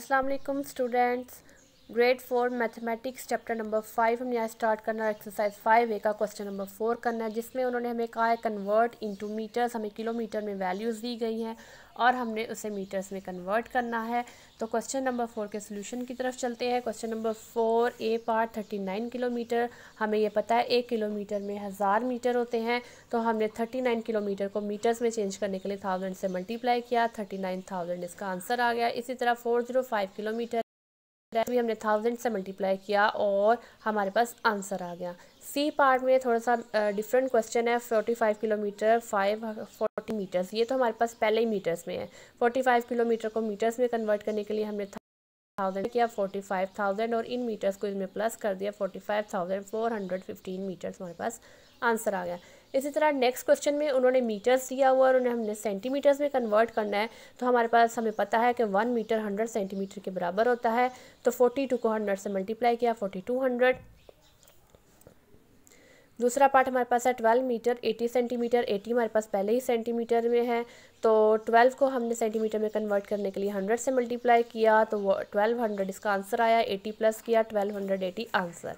अस्सलाम students grade four mathematics chapter number five हमने यहाँ स्टार्ट करना है एक्सरसाइज फाइव ए का क्वेश्चन नंबर फोर करना है जिसमें उन्होंने हमें कहा है कन्वर्ट इनटू मीटर्स हमें किलोमीटर में वैल्यूज़ दी गई हैं और हमने उसे मीटर्स में कन्वर्ट करना है तो क्वेश्चन नंबर फोर के सोल्यूशन की तरफ चलते हैं question number four A part thirty nine kilometre हमें यह पता है एक किलोमीटर में हज़ार मीटर होते हैं तो हमने थर्टी नाइन किलोमीटर को मीटर्स में चेंज करने के लिए थाउजेंड से मल्टीप्लाई किया थर्टी नाइन थाउजेंड इसका आंसर आ गया इसी तरह फोर जीरो फाइव किलोमीटर भी हमने थाउजेंड से मल्टीप्लाई किया और हमारे पास आंसर आ गया सी पार्ट में थोड़ा सा डिफरेंट क्वेश्चन है forty five kilometre five forty metres ये तो हमारे पास पहले ही मीटर्स में है फोर्टी फाइव किलोमीटर को मीटर्स में कन्वर्ट करने के लिए हमने थाउजेंड किया फोर्टी फाइव थाउजेंड और इन मीटर्स को इसमें प्लस कर दिया forty five thousand four hundred fifteen metres हमारे पास आंसर आ गया इसी तरह नेक्स्ट क्वेश्चन में उन्होंने मीटर्स दिया हुआ और उन्हें हमने सेंटीमीटर्स में कन्वर्ट करना है तो हमारे पास हमें पता है कि वन मीटर हंड्रेड सेंटीमीटर के बराबर होता है तो फोर्टी टू को हंड्रेड से मल्टीप्लाई किया फोर्टी टू हंड्रेड दूसरा पार्ट हमारे पास है twelve metre eighty centimetre eighty हमारे पास पहले ही सेंटीमीटर में है तो ट्वेल्व को हमने सेंटीमीटर में कन्वर्ट करने के लिए हंड्रेड से मल्टीप्लाई किया तो वो ट्वेल्व हंड्रेड इसका आंसर आया एटी प्लस किया ट्वेल्व हंड्रेड एटी आंसर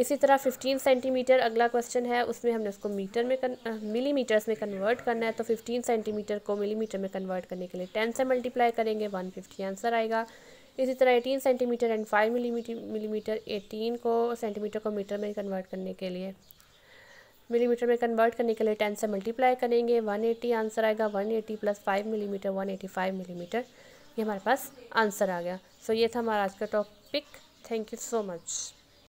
इसी तरह फिफ्टीन सेंटीमीटर अगला क्वेश्चन है उसमें हमने उसको मीटर में कन मिली में कन्वर्ट करना है तो फिफ्टीन सेंटीमीटर को मिली में कन्वर्ट करने के लिए टेन से मल्टीप्लाई करेंगे वन फिफ्टी आंसर आएगा इसी तरह eighteen centimetre and five millimetre eighteen को सेंटीमीटर को मीटर में कन्वर्ट करने के लिए मिलीमीटर में कन्वर्ट करने के लिए टेन से मल्टीप्लाई करेंगे 180 आंसर आएगा 180 eighty plus five millimetre one millimetre ये हमारे पास आंसर आ गया सो so, ये था हमारा आज का topic thank you so much